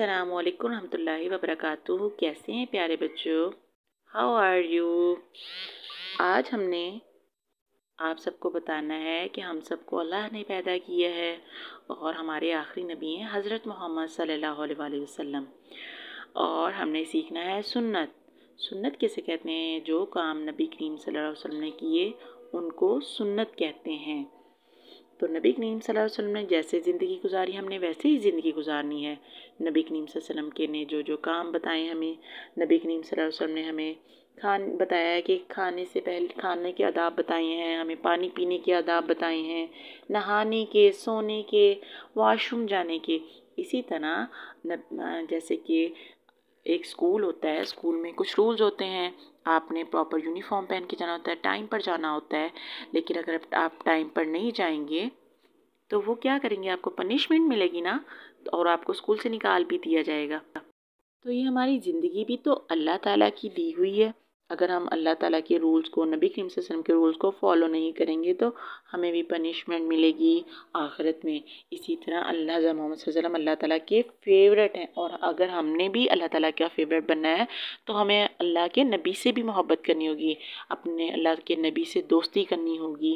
अस्सलाम वालेकुम रहमतुल्लाहि व कैसे हैं प्यारे बच्चों हाउ आर यू आज हमने आप सबको बताना है कि हम सबको अल्लाह ने पैदा किया है और हमारे आखिरी नबी हैं हज़रत मोहम्मद सल्लल्लाहु अलैहि वसल्लम और हमने सीखना है सुन्नत सुन्नत कैसे कहते हैं जो काम नबी करीम सल्लल्लाहु अलैहि वसल्लम ने किए उनको सुन्नत कहते हैं तो नबी करीम वसल्लम ने जैसे ज़िंदगी गुजारी हमने वैसे ही ज़िंदगी गुजारनी है नबी करीम वसल्लम के ने जो जो काम बताए हमें नबी करीम वसल्लम ने हमें खान बताया है कि खाने से पहले खाने के आदाब बताए हैं हमें पानी पीने के आदाब बताए हैं नहाने के सोने के वाशरूम जाने के इसी तरह जैसे कि एक स्कूल होता है स्कूल में कुछ रूल्स होते हैं आपने प्रॉपर यूनिफॉर्म पहन के जाना होता है टाइम पर जाना होता है लेकिन अगर आप टाइम पर नहीं जाएंगे तो वो क्या करेंगे आपको पनिशमेंट मिलेगी ना और आपको स्कूल से निकाल भी दिया जाएगा तो ये हमारी ज़िंदगी भी तो अल्लाह ताला की दी हुई है अगर हम अल्लाह ताला के रूल्स को नबी करीम वसल्लम के रूल्स को फॉलो नहीं करेंगे तो हमें भी पनिशमेंट मिलेगी आखिरत में इसी तरह अल्लाह मोहम्मद वसल्लम अल्लाह ताला के फेवरेट हैं और अगर हमने भी अल्लाह ताला का फेवरेट बनना है तो हमें अल्लाह के नबी से भी मोहब्बत करनी होगी अपने अल्लाह के नबी से दोस्ती करनी होगी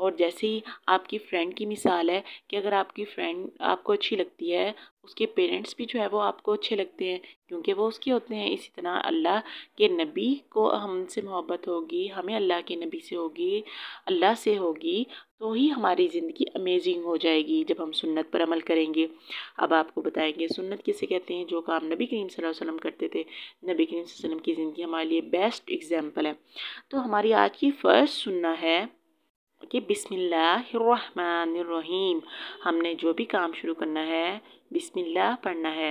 और जैसे ही आपकी फ़्रेंड की मिसाल है कि अगर आपकी फ़्रेंड आपको अच्छी लगती है उसके पेरेंट्स भी जो है वो आपको अच्छे लगते हैं क्योंकि वो उसके होते हैं इसी तरह अल्लाह के नबी को हमसे मोहब्बत होगी हमें अल्लाह के नबी से होगी अल्लाह से होगी तो ही हमारी ज़िंदगी अमेजिंग हो जाएगी जब हम सुन्नत पर अमल करेंगे अब आपको बताएंगे सुन्नत किसे कहते हैं जो काम नबी करीम सल्लल्लाहु अलैहि वसल्लम करते थे नबी करीम वसल्लम की ज़िंदगी हमारे लिए बेस्ट एग्जाम्पल है तो हमारी आज की फ़र्स्ट सुनना है कि बिसमीम हमने जो भी काम शुरू करना है बिसमिल्ला पढ़ना है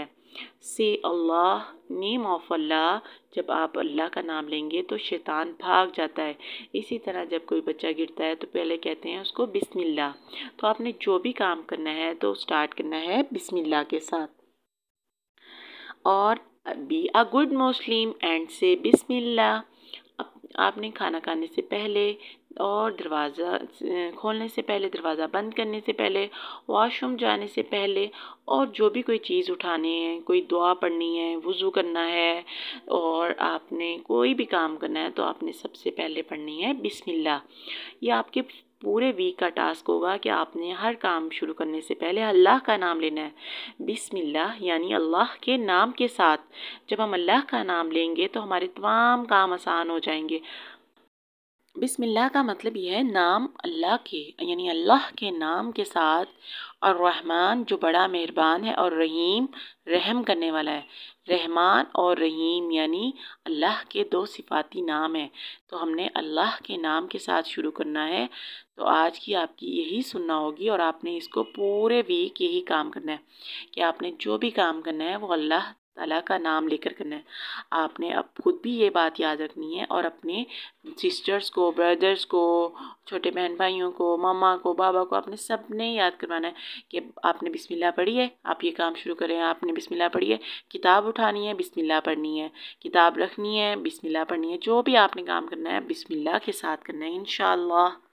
से अल्लाह नीम ऑफ अल्लाह जब आप अल्लाह का नाम लेंगे तो शैतान भाग जाता है इसी तरह जब कोई बच्चा गिरता है तो पहले कहते हैं उसको बिसमिल्ला तो आपने जो भी काम करना है तो स्टार्ट करना है बिसमिल्ला के साथ और be a good Muslim and से बिसमिल्ला आपने खाना खाने से पहले और दरवाज़ा खोलने से पहले दरवाज़ा बंद करने से पहले वॉशरूम जाने से पहले और जो भी कोई चीज़ उठानी है कोई दुआ पढ़नी है वज़ू करना है और आपने कोई भी काम करना है तो आपने सबसे पहले पढ़नी है बिस्मिल्लाह ये आपके पूरे वीक का टास्क होगा कि आपने हर काम शुरू करने से पहले अल्लाह का नाम लेना है बिसमिल्ला यानी अल्लाह के नाम के साथ जब हम अल्लाह का नाम लेंगे तो हमारे तमाम काम आसान हो जाएंगे बिस्मिल्लाह का मतलब यह है नाम अल्लाह के यानी अल्लाह के नाम के साथ और रहमान जो बड़ा मेहरबान है और रहीम रहम करने वाला है रहमान और रहीम यानी अल्लाह के दो सिफाती नाम हैं तो हमने अल्लाह के नाम के साथ शुरू करना है तो आज की आपकी यही सुनना होगी और आपने इसको पूरे वीक यही काम करना है कि आपने जो भी काम करना है वो अल्लाह ताला का नाम लेकर करना है आपने अब खुद भी ये बात याद रखनी है और अपने सिस्टर्स को ब्रदर्स को छोटे बहन भाइयों को मामा को बाबा को आपने सब ने याद करवाना है कि आपने बिस्मिल्लाह पढ़ी है आप ये काम शुरू करें आपने बिस्मिल्लाह पढ़ी है किताब उठानी है बिस्मिल्लाह पढ़नी है किताब रखनी है बिस्मिल्लाह पढ़नी है जो भी आपने काम करना है बिस्मिल्लाह के साथ करना है इन